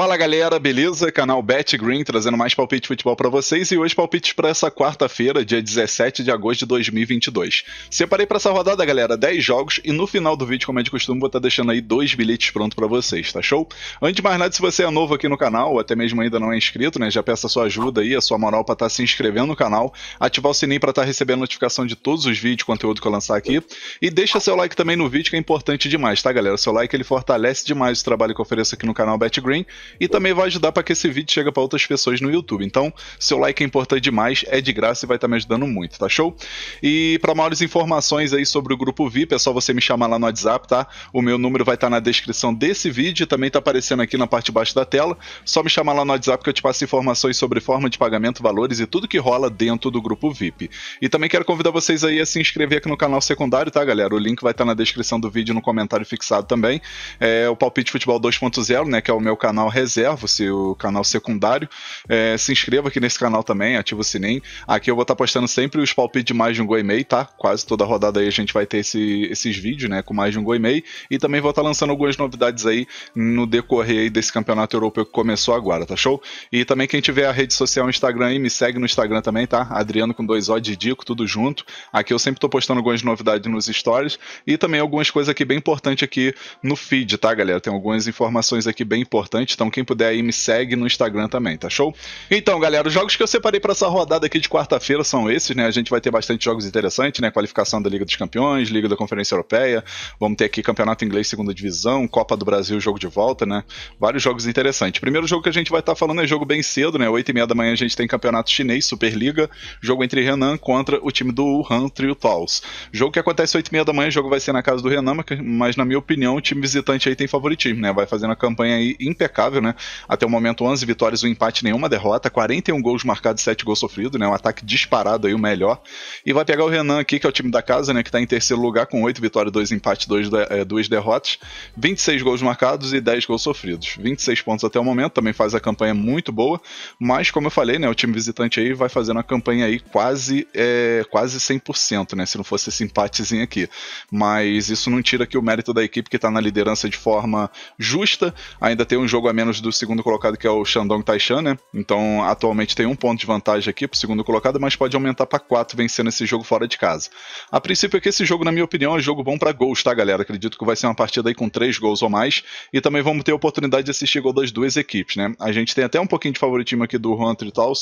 Fala galera, beleza? Canal Bet Green trazendo mais palpite de futebol para vocês e hoje palpites para essa quarta-feira, dia 17 de agosto de 2022. Separei para essa rodada, galera, 10 jogos e no final do vídeo, como é de costume, vou estar tá deixando aí dois bilhetes prontos para vocês, tá show? Antes de mais nada, se você é novo aqui no canal ou até mesmo ainda não é inscrito, né, já peço a sua ajuda aí, a sua moral para estar tá se inscrevendo no canal, ativar o sininho para estar tá recebendo notificação de todos os vídeos, conteúdo que eu lançar aqui e deixa seu like também no vídeo que é importante demais, tá galera? Seu like ele fortalece demais o trabalho que eu ofereço aqui no canal Bet Green e também vai ajudar para que esse vídeo chegue para outras pessoas no YouTube. Então, seu like é importante demais, é de graça e vai estar tá me ajudando muito, tá show? E para maiores informações aí sobre o grupo VIP, é só você me chamar lá no WhatsApp, tá? O meu número vai estar tá na descrição desse vídeo, também tá aparecendo aqui na parte de baixo da tela. Só me chamar lá no WhatsApp que eu te passo informações sobre forma de pagamento, valores e tudo que rola dentro do grupo VIP. E também quero convidar vocês aí a se inscrever aqui no canal secundário, tá, galera? O link vai estar tá na descrição do vídeo no comentário fixado também. É o Palpite Futebol 2.0, né, que é o meu canal reserva, o seu canal secundário. É, se inscreva aqui nesse canal também, ativa o sininho. Aqui eu vou estar tá postando sempre os palpites de mais de um gol e meio, tá? Quase toda rodada aí a gente vai ter esse, esses vídeos, né? Com mais de um gol e meio. E também vou estar tá lançando algumas novidades aí no decorrer aí desse campeonato europeu que começou agora, tá show? E também quem tiver a rede social Instagram aí, me segue no Instagram também, tá? Adriano com dois O de Dico, tudo junto. Aqui eu sempre tô postando algumas novidades nos stories e também algumas coisas aqui bem importantes aqui no feed, tá, galera? Tem algumas informações aqui bem importantes, então então, quem puder aí me segue no Instagram também, tá show? Então, galera, os jogos que eu separei para essa rodada aqui de quarta-feira são esses, né? A gente vai ter bastante jogos interessantes, né? Qualificação da Liga dos Campeões, Liga da Conferência Europeia, vamos ter aqui Campeonato Inglês Segunda Divisão, Copa do Brasil, jogo de volta, né? Vários jogos interessantes. Primeiro jogo que a gente vai estar tá falando é jogo bem cedo, né? 8 e meia da manhã a gente tem Campeonato Chinês, Superliga, jogo entre Renan contra o time do Wuhan Trio Taos. Jogo que acontece 8 e meia da manhã, o jogo vai ser na casa do Renan, mas na minha opinião o time visitante aí tem favoritismo, né? Vai fazendo a campanha aí impecável né? Até o momento, 11 vitórias, um empate, nenhuma derrota, 41 gols marcados, 7 gols sofridos, né? Um ataque disparado aí, o melhor. E vai pegar o Renan aqui, que é o time da casa, né? Que tá em terceiro lugar com 8 vitórias, 2 empates, 2, é, 2 derrotas, 26 gols marcados e 10 gols sofridos. 26 pontos até o momento, também faz a campanha muito boa, mas como eu falei, né? O time visitante aí vai fazendo a campanha aí quase, é, quase 100%, né? Se não fosse esse empatezinho aqui. Mas isso não tira que o mérito da equipe que tá na liderança de forma justa, ainda tem um jogo a menos do segundo colocado, que é o Shandong Taishan, né? Então, atualmente tem um ponto de vantagem aqui pro segundo colocado, mas pode aumentar para quatro vencendo esse jogo fora de casa. A princípio é que esse jogo, na minha opinião, é jogo bom para gols, tá, galera? Acredito que vai ser uma partida aí com três gols ou mais, e também vamos ter a oportunidade de assistir gol das duas equipes, né? A gente tem até um pouquinho de favoritismo aqui do e tal,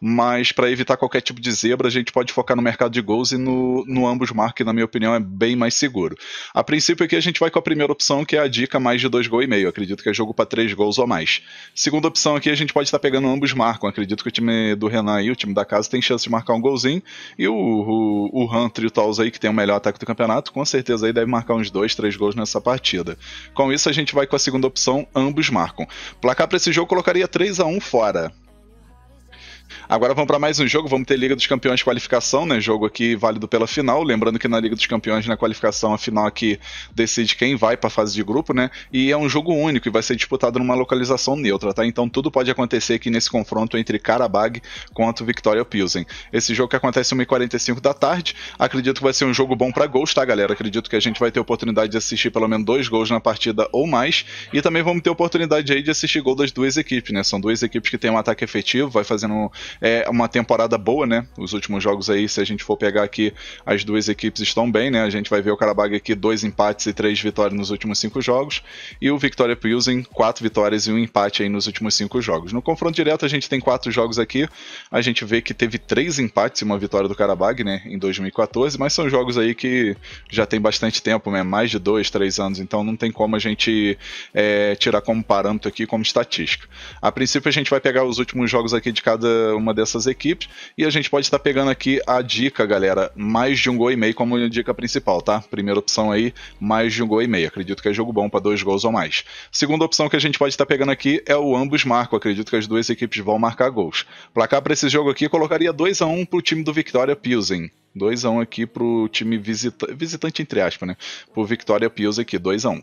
mas para evitar qualquer tipo de zebra, a gente pode focar no mercado de gols e no, no ambos marque. que na minha opinião é bem mais seguro. A princípio que a gente vai com a primeira opção, que é a dica mais de dois gols e meio. Acredito que é jogo para três gols ou a mais. Segunda opção aqui, a gente pode estar pegando ambos marcam. Acredito que o time do Renan e o time da casa tem chance de marcar um golzinho. E o, o, o Han Triutals aí, que tem o melhor ataque do campeonato, com certeza aí deve marcar uns dois, três gols nessa partida. Com isso, a gente vai com a segunda opção, ambos marcam. Placar para esse jogo colocaria 3 a 1 fora. Agora vamos para mais um jogo, vamos ter Liga dos Campeões qualificação, né? Jogo aqui válido pela final, lembrando que na Liga dos Campeões na qualificação a final aqui decide quem vai para a fase de grupo, né? E é um jogo único e vai ser disputado numa localização neutra, tá? Então tudo pode acontecer aqui nesse confronto entre Karabag contra Victoria Pilsen. Esse jogo que acontece às 1h45 da tarde, acredito que vai ser um jogo bom para gols, tá, galera? Acredito que a gente vai ter oportunidade de assistir pelo menos dois gols na partida ou mais, e também vamos ter oportunidade aí de assistir gol das duas equipes, né? São duas equipes que têm um ataque efetivo, vai fazendo é, uma temporada boa, né? Os últimos jogos aí, se a gente for pegar aqui, as duas equipes estão bem, né? A gente vai ver o Karabag aqui, dois empates e três vitórias nos últimos cinco jogos. E o Victoria Pilsen, quatro vitórias e um empate aí nos últimos cinco jogos. No confronto direto, a gente tem quatro jogos aqui. A gente vê que teve três empates e uma vitória do Karabag, né? Em 2014, mas são jogos aí que já tem bastante tempo, né? Mais de dois, três anos. Então não tem como a gente é, tirar como parâmetro aqui, como estatística. A princípio, a gente vai pegar os últimos jogos aqui de cada uma dessas equipes. E a gente pode estar pegando aqui a dica, galera, mais de um gol e meio como dica principal, tá? Primeira opção aí, mais de um gol e meio. Acredito que é jogo bom para dois gols ou mais. Segunda opção que a gente pode estar pegando aqui é o ambos marcam. Acredito que as duas equipes vão marcar gols. Placar para esse jogo aqui, colocaria 2 a 1 um para o time do Victoria Pilsen. 2 a 1 um aqui pro time visita visitante, entre aspas, né? Pro Victoria Pills aqui, 2 a 1 um.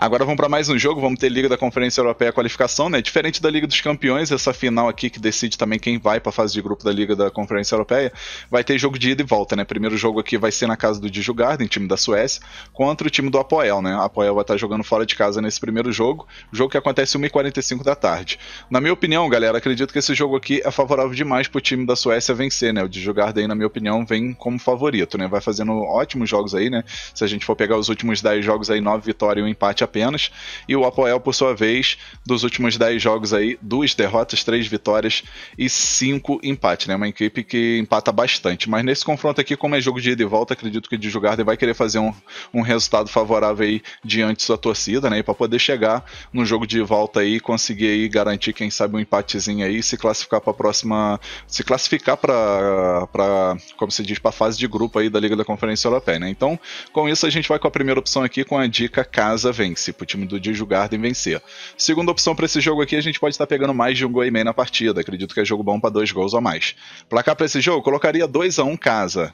Agora vamos para mais um jogo, vamos ter Liga da Conferência Europeia qualificação, né? Diferente da Liga dos Campeões, essa final aqui que decide também quem vai para a fase de grupo da Liga da Conferência Europeia, vai ter jogo de ida e volta, né? Primeiro jogo aqui vai ser na casa do Diju Garden, time da Suécia, contra o time do Apoel, né? Apoel vai estar tá jogando fora de casa nesse primeiro jogo, jogo que acontece 1h45 da tarde. Na minha opinião, galera, acredito que esse jogo aqui é favorável demais para o time da Suécia vencer, né? O Diju Garden, na minha opinião, vem como favorito, né? Vai fazendo ótimos jogos aí, né? Se a gente for pegar os últimos 10 jogos aí, 9 vitórias e um empate apenas. E o Apoel, por sua vez, dos últimos 10 jogos aí, duas derrotas, três vitórias e cinco empates, né? Uma equipe que empata bastante. Mas nesse confronto aqui, como é jogo de ida e volta, acredito que o Djugarden vai querer fazer um, um resultado favorável aí diante sua torcida, né? para poder chegar no jogo de volta aí, conseguir aí garantir, quem sabe, um empatezinho aí, se classificar para a próxima, se classificar para, como se diz, para a fase de grupo aí da Liga da Conferência Europeia, né? Então, com isso a gente vai com a primeira opção aqui com a dica casa vence se pro time do Diju Garden vencer. Segunda opção para esse jogo aqui, a gente pode estar tá pegando mais de um gol e meio na partida. Acredito que é jogo bom para dois gols a mais. Placar para esse jogo, colocaria 2 a 1 um casa.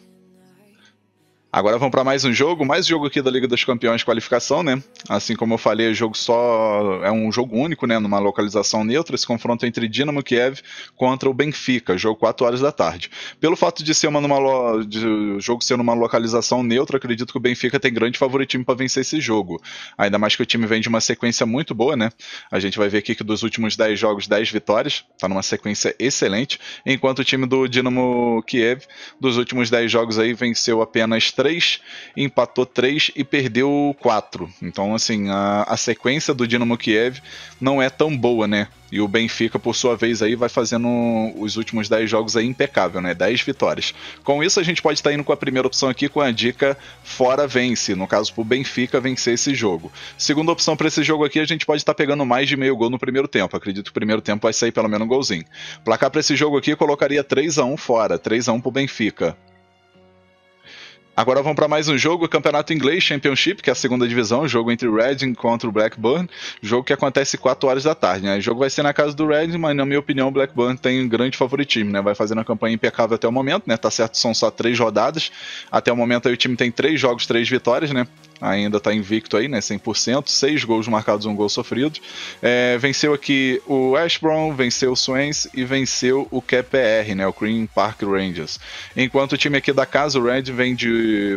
Agora vamos para mais um jogo, mais jogo aqui da Liga dos Campeões qualificação, né? Assim como eu falei, o jogo só é um jogo único, né, numa localização neutra, esse confronto entre Dinamo Kiev contra o Benfica, jogo 4 horas da tarde. Pelo fato de ser uma numa lo... de o jogo ser numa localização neutra, acredito que o Benfica tem grande favoritismo para vencer esse jogo. Ainda mais que o time vem de uma sequência muito boa, né? A gente vai ver aqui que dos últimos 10 jogos, 10 vitórias, tá numa sequência excelente, enquanto o time do Dinamo Kiev dos últimos 10 jogos aí venceu apenas 3 3, empatou três e perdeu quatro. Então, assim, a, a sequência do Dinamo Kiev não é tão boa, né? E o Benfica, por sua vez, aí vai fazendo os últimos 10 jogos aí impecável, né? 10 vitórias. Com isso, a gente pode estar indo com a primeira opção aqui com a dica fora vence, no caso pro Benfica vencer esse jogo. Segunda opção para esse jogo aqui, a gente pode estar pegando mais de meio gol no primeiro tempo. Acredito que o primeiro tempo vai sair pelo menos um golzinho. Placar para esse jogo aqui, colocaria 3 a 1 fora, 3 a 1 pro Benfica. Agora vamos para mais um jogo, Campeonato Inglês Championship, que é a segunda divisão, jogo entre o Reading contra o Blackburn, jogo que acontece 4 horas da tarde. Né? O jogo vai ser na casa do Reading, mas na minha opinião o Blackburn tem um grande favoritismo, né? vai fazendo a campanha impecável até o momento, né? tá certo, são só três rodadas, até o momento aí, o time tem três jogos, três vitórias, né? ainda está invicto aí, né? 100%, 6 gols marcados, um gol sofrido. É, venceu aqui o Ashbron, venceu o Swans e venceu o QPR, né? O Green Park Rangers. Enquanto o time aqui da casa, o Red, vem de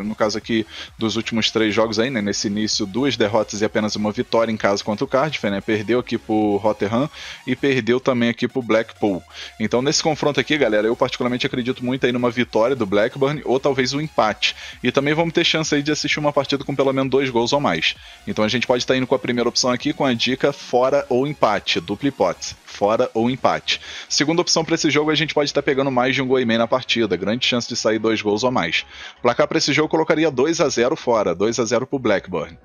no caso aqui, dos últimos três jogos aí, né? Nesse início, duas derrotas e apenas uma vitória em casa contra o Cardiff, né? Perdeu aqui pro Rotherham e perdeu também aqui pro Blackpool. Então, nesse confronto aqui, galera, eu particularmente acredito muito aí numa vitória do Blackburn ou talvez um empate. E também vamos ter chance aí de assistir uma partida com pelo menos dois gols ou mais. Então a gente pode estar tá indo com a primeira opção aqui com a dica fora ou empate, dupla hipótese, fora ou empate. Segunda opção para esse jogo, a gente pode estar tá pegando mais de um gol e meio na partida, grande chance de sair dois gols ou mais. Placar para esse jogo eu colocaria 2 a 0 fora, 2 a 0 pro Blackburn.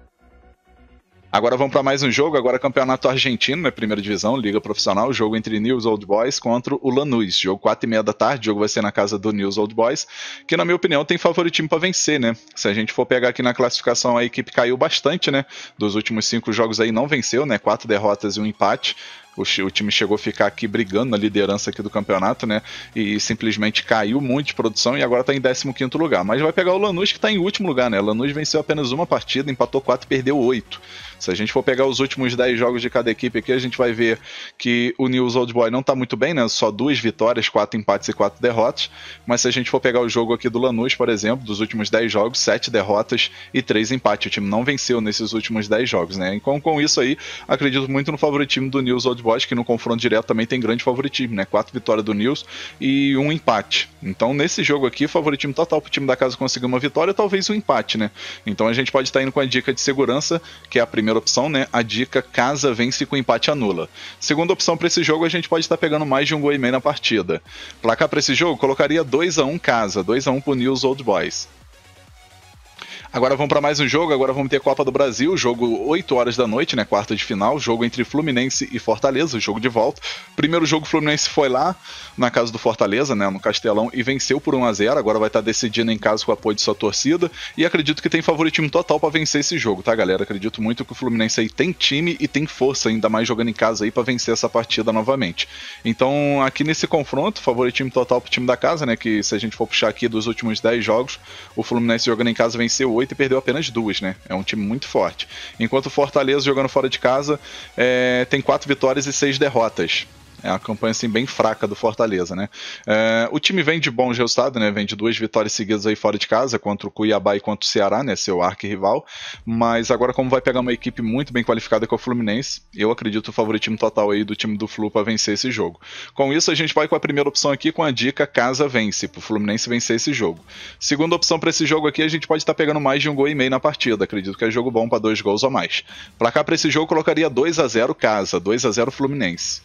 Agora vamos para mais um jogo, agora campeonato argentino, né, primeira divisão, liga profissional, jogo entre News Old Boys contra o Lanús, jogo 4 e meia da tarde, jogo vai ser na casa do News Old Boys, que na minha opinião tem favoritismo para vencer, né, se a gente for pegar aqui na classificação a equipe caiu bastante, né, dos últimos cinco jogos aí não venceu, né, quatro derrotas e um empate, o, o, time chegou a ficar aqui brigando na liderança aqui do campeonato, né? E simplesmente caiu muito de produção e agora está em 15 lugar. Mas vai pegar o Lanús que está em último lugar, né? O Lanús venceu apenas uma partida, empatou e perdeu oito. Se a gente for pegar os últimos 10 jogos de cada equipe aqui, a gente vai ver que o News Old Boy não está muito bem, né? Só duas vitórias, quatro empates e quatro derrotas. Mas se a gente for pegar o jogo aqui do Lanús, por exemplo, dos últimos 10 jogos, sete derrotas e três empates. O time não venceu nesses últimos 10 jogos, né? Então, com isso aí, acredito muito no favoritismo do News Old Boys, que no confronto direto também tem grande favoritismo, né? Quatro vitórias do News e um empate. Então, nesse jogo aqui, favoritismo total para o time da casa conseguir uma vitória, talvez um empate, né? Então a gente pode estar indo com a dica de segurança, que é a primeira opção, né? A dica casa vence com empate anula. Segunda opção para esse jogo, a gente pode estar pegando mais de um gol e meio na partida. Placar para esse jogo, colocaria 2 a 1 um casa, 2 a 1 um pro News Old Boys. Agora vamos para mais um jogo, agora vamos ter Copa do Brasil, jogo 8 horas da noite, né, quarta de final, jogo entre Fluminense e Fortaleza, o jogo de volta. Primeiro jogo o Fluminense foi lá na casa do Fortaleza, né, no Castelão e venceu por 1 a 0. Agora vai estar tá decidindo em casa com o apoio de sua torcida e acredito que tem favoritismo total para vencer esse jogo, tá, galera? Acredito muito que o Fluminense aí tem time e tem força ainda mais jogando em casa aí para vencer essa partida novamente. Então, aqui nesse confronto, favoritismo total pro time da casa, né, que se a gente for puxar aqui dos últimos 10 jogos, o Fluminense jogando em casa venceu 8 oito e perdeu apenas duas, né? É um time muito forte. Enquanto o Fortaleza, jogando fora de casa, é, tem quatro vitórias e seis derrotas. É uma campanha assim bem fraca do Fortaleza, né? É, o time vem de bons resultados, é né? Vem de duas vitórias seguidas aí fora de casa, contra o Cuiabá e contra o Ceará, né? Seu arqui-rival. Mas agora, como vai pegar uma equipe muito bem qualificada que é o Fluminense, eu acredito o favoritismo total aí do time do Flu para vencer esse jogo. Com isso, a gente vai com a primeira opção aqui com a dica casa vence, para o Fluminense vencer esse jogo. Segunda opção para esse jogo aqui, a gente pode estar tá pegando mais de um gol e meio na partida. Acredito que é jogo bom para dois gols ou mais. Para cá, para esse jogo, colocaria 2 a 0 casa, 2 a 0 Fluminense.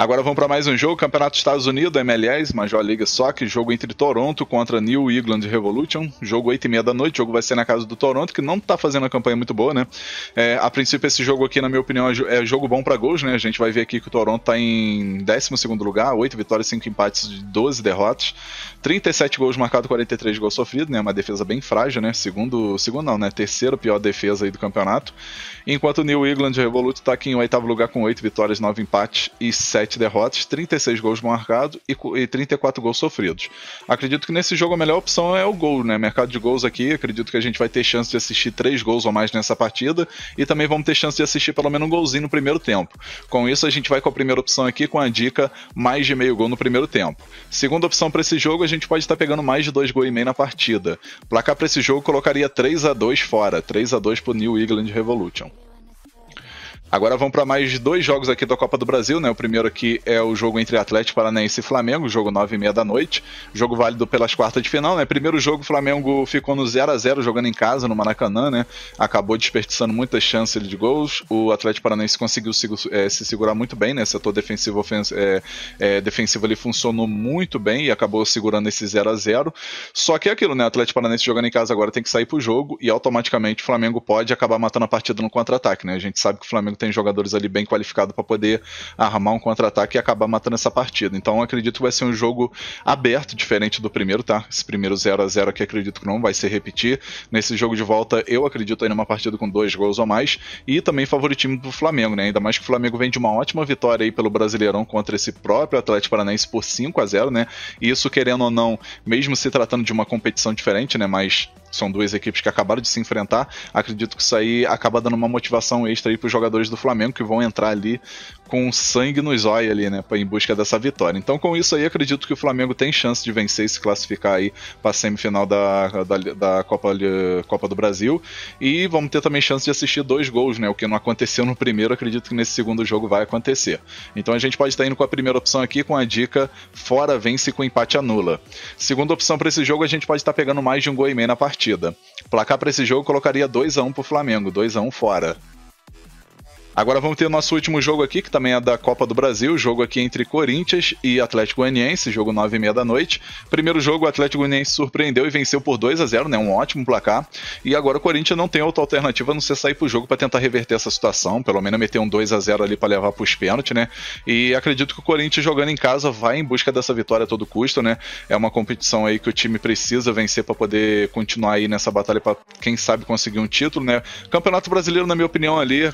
Agora vamos para mais um jogo, Campeonato dos Estados Unidos, MLS, Major League Soccer, jogo entre Toronto contra New England Revolution, jogo 8 e meia da noite, jogo vai ser na casa do Toronto, que não está fazendo a campanha muito boa, né? É, a princípio esse jogo aqui, na minha opinião, é, é jogo bom para gols, né? A gente vai ver aqui que o Toronto está em 12º lugar, 8 vitórias, 5 empates, 12 derrotas, 37 gols marcados, 43 gols sofridos, né? Uma defesa bem frágil, né? Segundo, segundo não, né? Terceira pior defesa aí do campeonato. Enquanto o New England Revolution está aqui em oitavo lugar com 8 vitórias, 9 empates e 7 7 derrotas, 36 gols marcados e, e 34 gols sofridos. Acredito que nesse jogo a melhor opção é o gol, né? Mercado de gols aqui, acredito que a gente vai ter chance de assistir 3 gols ou mais nessa partida e também vamos ter chance de assistir pelo menos um golzinho no primeiro tempo. Com isso, a gente vai com a primeira opção aqui com a dica mais de meio gol no primeiro tempo. Segunda opção para esse jogo, a gente pode estar tá pegando mais de 2 gols e meio na partida. Placar para esse jogo colocaria 3 a 2 fora, 3 a 2 o New England Revolution. Agora vamos para mais dois jogos aqui da Copa do Brasil, né? O primeiro aqui é o jogo entre Atlético Paranaense e Flamengo, jogo 9 e meia da noite, jogo válido pelas quartas de final, né? Primeiro jogo, o Flamengo ficou no 0 a 0 jogando em casa, no Maracanã, né? Acabou desperdiçando muitas chances de gols, o Atlético Paranaense conseguiu se, é, se segurar muito bem, né? Setor defensivo, ofens, é, é, defensivo ali funcionou muito bem e acabou segurando esse 0 a 0 Só que é aquilo, né? O Atlético Paranaense jogando em casa agora tem que sair pro jogo e automaticamente o Flamengo pode acabar matando a partida no contra-ataque, né? A gente sabe que o Flamengo tem jogadores ali bem qualificados para poder armar um contra-ataque e acabar matando essa partida. Então acredito que vai ser um jogo aberto, diferente do primeiro, tá? Esse primeiro 0 a 0 aqui acredito que não vai se repetir. Nesse jogo de volta, eu acredito aí numa partida com dois gols ou mais e também favoritismo do Flamengo, né? Ainda mais que o Flamengo vem de uma ótima vitória aí pelo Brasileirão contra esse próprio Atlético Paranaense por 5 a 0 né? E isso, querendo ou não, mesmo se tratando de uma competição diferente, né? Mas são duas equipes que acabaram de se enfrentar. Acredito que isso aí acaba dando uma motivação extra aí para os jogadores do Flamengo que vão entrar ali com sangue nos olhos ali, né, em busca dessa vitória. Então, com isso aí, acredito que o Flamengo tem chance de vencer e se classificar aí para a semifinal da, da, da Copa, Copa, do Brasil. E vamos ter também chance de assistir dois gols, né, o que não aconteceu no primeiro, acredito que nesse segundo jogo vai acontecer. Então, a gente pode estar indo com a primeira opção aqui com a dica fora vence com empate anula. Segunda opção para esse jogo, a gente pode estar pegando mais de um gol e meio na partida partida. Placar para esse jogo colocaria 2 a 1 um pro Flamengo, 2 a 1 fora. Agora vamos ter o nosso último jogo aqui, que também é da Copa do Brasil, jogo aqui entre Corinthians e Atlético Goianiense, jogo 9 e meia da noite. Primeiro jogo, o Atlético Goianiense surpreendeu e venceu por 2 a 0 né? Um ótimo placar. E agora o Corinthians não tem outra alternativa a não ser sair pro jogo para tentar reverter essa situação, pelo menos meter um 2 a 0 ali para levar pros pênaltis, né? E acredito que o Corinthians jogando em casa vai em busca dessa vitória a todo custo, né? É uma competição aí que o time precisa vencer para poder continuar aí nessa batalha para quem sabe conseguir um título, né? Campeonato Brasileiro, na minha opinião ali,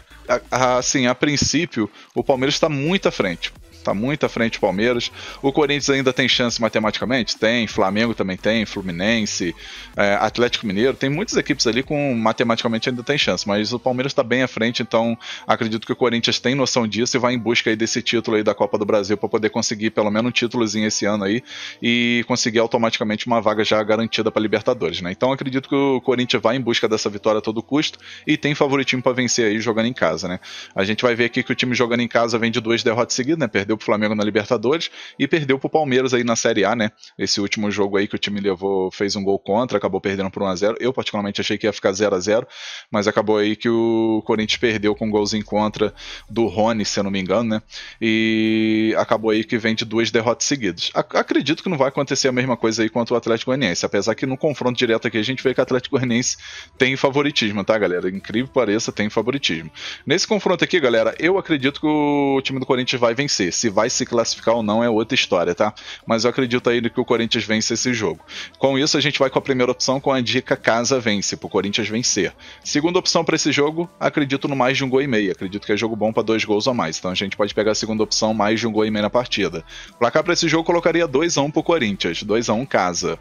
a assim, a princípio, o Palmeiras está muito à frente está muito à frente do Palmeiras. O Corinthians ainda tem chance matematicamente? Tem. Flamengo também tem. Fluminense, é, Atlético Mineiro. Tem muitas equipes ali com matematicamente ainda tem chance, mas o Palmeiras está bem à frente, então acredito que o Corinthians tem noção disso e vai em busca aí desse título aí da Copa do Brasil para poder conseguir pelo menos um títulozinho esse ano aí e conseguir automaticamente uma vaga já garantida para Libertadores, né? Então acredito que o Corinthians vai em busca dessa vitória a todo custo e tem favoritismo para vencer aí jogando em casa, né? A gente vai ver aqui que o time jogando em casa vem de duas derrotas seguidas, né? Perdeu perdeu pro Flamengo na Libertadores e perdeu pro Palmeiras aí na Série A, né? Esse último jogo aí que o time levou, fez um gol contra, acabou perdendo por 1 a 0. Eu particularmente achei que ia ficar 0 a 0, mas acabou aí que o Corinthians perdeu com gols em contra do Rony, se eu não me engano, né? E acabou aí que vem de duas derrotas seguidas. Acredito que não vai acontecer a mesma coisa aí contra o Atlético Goianiense, apesar que no confronto direto aqui a gente vê que o Atlético Goianiense tem favoritismo, tá, galera? Incrível pareça, tem favoritismo. Nesse confronto aqui, galera, eu acredito que o time do Corinthians vai vencer. Se se vai se classificar ou não é outra história, tá? Mas eu acredito aí que o Corinthians vence esse jogo. Com isso, a gente vai com a primeira opção com a dica casa vence, pro Corinthians vencer. Segunda opção para esse jogo, acredito no mais de um gol e meio. Acredito que é jogo bom para dois gols ou mais. Então a gente pode pegar a segunda opção, mais de um gol e meio na partida. Placar para esse jogo, colocaria 2x1 pro Corinthians. 2x1 casa.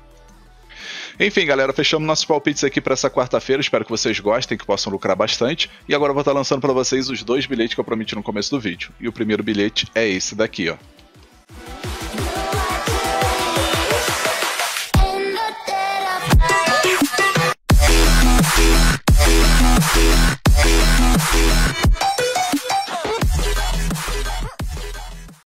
Enfim, galera, fechamos nossos palpites aqui para essa quarta-feira. Espero que vocês gostem, que possam lucrar bastante. E agora eu vou estar lançando para vocês os dois bilhetes que eu prometi no começo do vídeo. E o primeiro bilhete é esse daqui, ó.